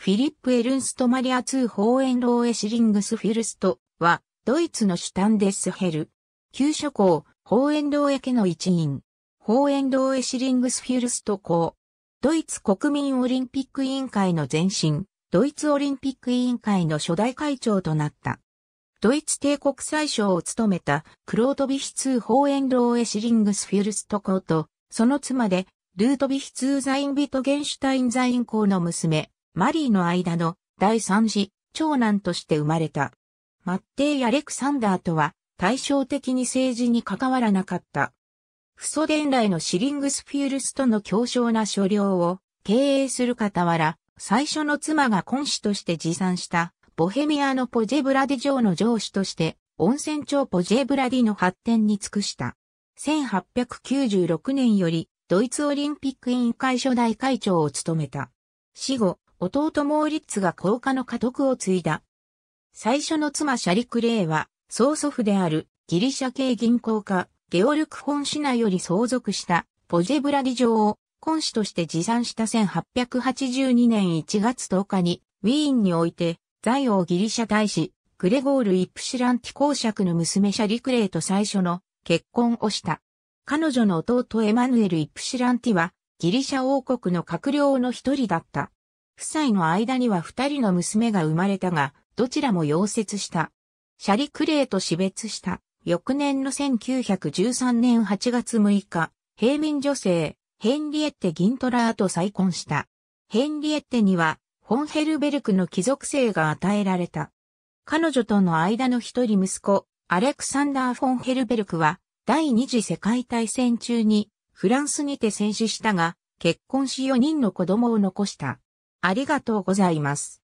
フィリップ・エルンスト・マリア2ホーエンローエ・シリングス・フィルストは、ドイツのシュタンデスヘル。旧諸侯、ホーエンローエ家の一員。ホーエンローエ・シリングス・フィルスト公。ドイツ国民オリンピック委員会の前身、ドイツオリンピック委員会の初代会長となった。ドイツ帝国最相を務めた、クロートビヒツー・ホーエンローエ・シリングス・フィルスト公と、その妻で、ルートビヒツー・ザインビトゲンシュタイン・ザイン公の娘、マリーの間の第三次長男として生まれた。マッテイ・アレクサンダーとは対照的に政治に関わらなかった。デ祖伝来のシリングスフィールスとの強小な所領を経営する傍ら、最初の妻が婚子として持参したボヘミアのポジェブラディ城の城主として温泉町ポジェブラディの発展に尽くした。1896年よりドイツオリンピック委員会初代会長を務めた。死後、弟モーリッツが高家の家督を継いだ。最初の妻シャリクレーは、曽祖父であるギリシャ系銀行家、ゲオルク・ォンシナより相続したポジェブラディ城を婚子として持参した1882年1月10日にウィーンにおいて在王ギリシャ大使グレゴール・イプシランティ公爵の娘シャリクレーと最初の結婚をした。彼女の弟エマヌエル・イプシランティはギリシャ王国の閣僚の一人だった。夫妻の間には二人の娘が生まれたが、どちらも溶接した。シャリクレーと死別した。翌年の1913年8月6日、平民女性、ヘンリエッテ・ギントラーと再婚した。ヘンリエッテには、フォンヘルベルクの貴族性が与えられた。彼女との間の一人息子、アレクサンダー・フォンヘルベルクは、第二次世界大戦中に、フランスにて戦死したが、結婚し4人の子供を残した。ありがとうございます。